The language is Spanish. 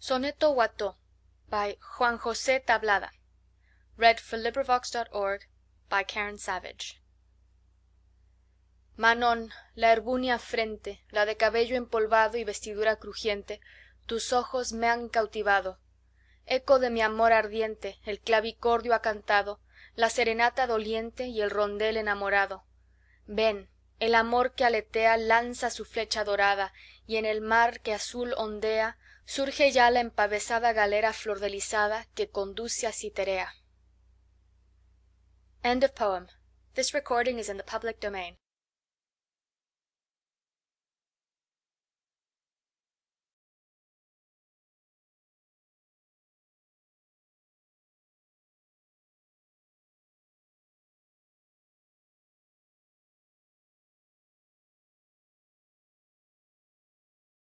soneto guató by juan José tablada by Karen Savage. manon la herbúnea frente la de cabello empolvado y vestidura crujiente tus ojos me han cautivado eco de mi amor ardiente el clavicordio ha cantado la serenata doliente y el rondel enamorado ven el amor que aletea lanza su flecha dorada y en el mar que azul ondea surge ya la empavesada galera flordelisada que conduce a citerea